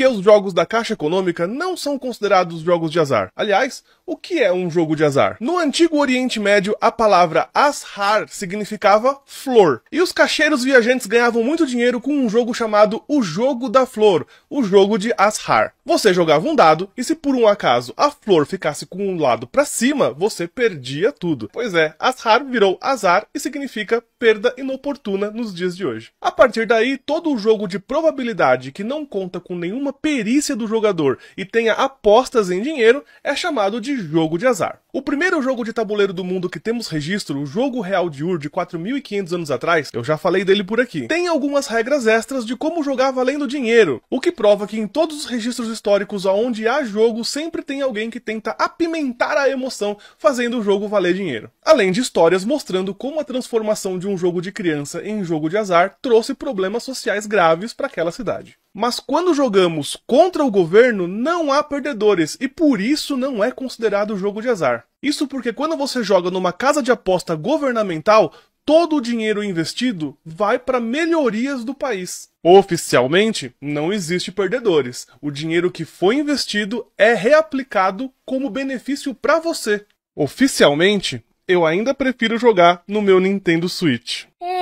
porque os jogos da Caixa Econômica não são considerados jogos de azar. Aliás, o que é um jogo de azar? No antigo Oriente Médio, a palavra ashar significava flor. E os cacheiros viajantes ganhavam muito dinheiro com um jogo chamado o Jogo da Flor, o jogo de ashar. Você jogava um dado e se por um acaso a flor ficasse com um lado para cima, você perdia tudo. Pois é, ashar virou azar e significa perda inoportuna nos dias de hoje. A partir daí, todo o jogo de probabilidade que não conta com nenhuma perícia do jogador e tenha apostas em dinheiro é chamado de jogo de azar. O primeiro jogo de tabuleiro do mundo que temos registro, o jogo real de Ur de 4.500 anos atrás, eu já falei dele por aqui, tem algumas regras extras de como jogar valendo dinheiro, o que prova que em todos os registros históricos aonde há jogo sempre tem alguém que tenta apimentar a emoção fazendo o jogo valer dinheiro. Além de histórias mostrando como a transformação de um jogo de criança em jogo de azar trouxe problemas sociais graves para aquela cidade. Mas quando jogamos contra o governo, não há perdedores, e por isso não é considerado jogo de azar. Isso porque quando você joga numa casa de aposta governamental, todo o dinheiro investido vai para melhorias do país. Oficialmente, não existe perdedores. O dinheiro que foi investido é reaplicado como benefício para você. Oficialmente, eu ainda prefiro jogar no meu Nintendo Switch. É,